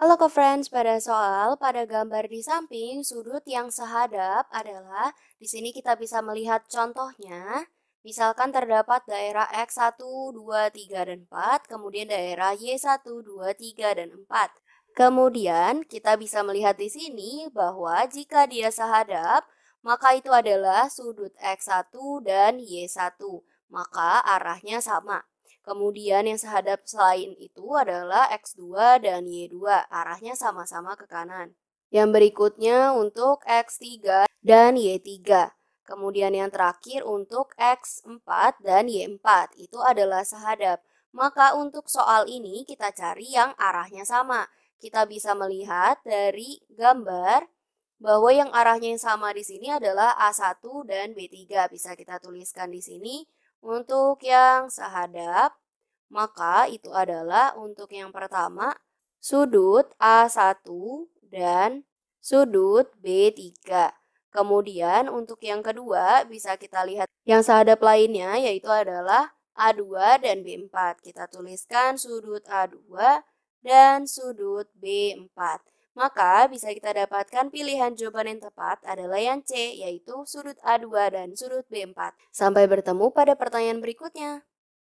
Halo ke friends pada soal pada gambar di samping sudut yang sehadap adalah di sini kita bisa melihat contohnya. Misalkan terdapat daerah X1, 2, 3, dan 4, kemudian daerah Y1, 2, 3, dan 4. Kemudian kita bisa melihat di sini bahwa jika dia sehadap, maka itu adalah sudut X1 dan Y1, maka arahnya sama. Kemudian yang sehadap selain itu adalah X2 dan Y2, arahnya sama-sama ke kanan. Yang berikutnya untuk X3 dan Y3. Kemudian yang terakhir untuk X4 dan Y4, itu adalah sehadap. Maka untuk soal ini kita cari yang arahnya sama. Kita bisa melihat dari gambar bahwa yang arahnya yang sama di sini adalah A1 dan B3. Bisa kita tuliskan di sini untuk yang sehadap, maka itu adalah untuk yang pertama sudut A1 dan sudut B3. Kemudian untuk yang kedua bisa kita lihat yang sehadap lainnya yaitu adalah A2 dan B4. Kita tuliskan sudut A2 dan sudut B4. Maka bisa kita dapatkan pilihan jawaban yang tepat adalah yang C, yaitu sudut A2 dan sudut B4. Sampai bertemu pada pertanyaan berikutnya.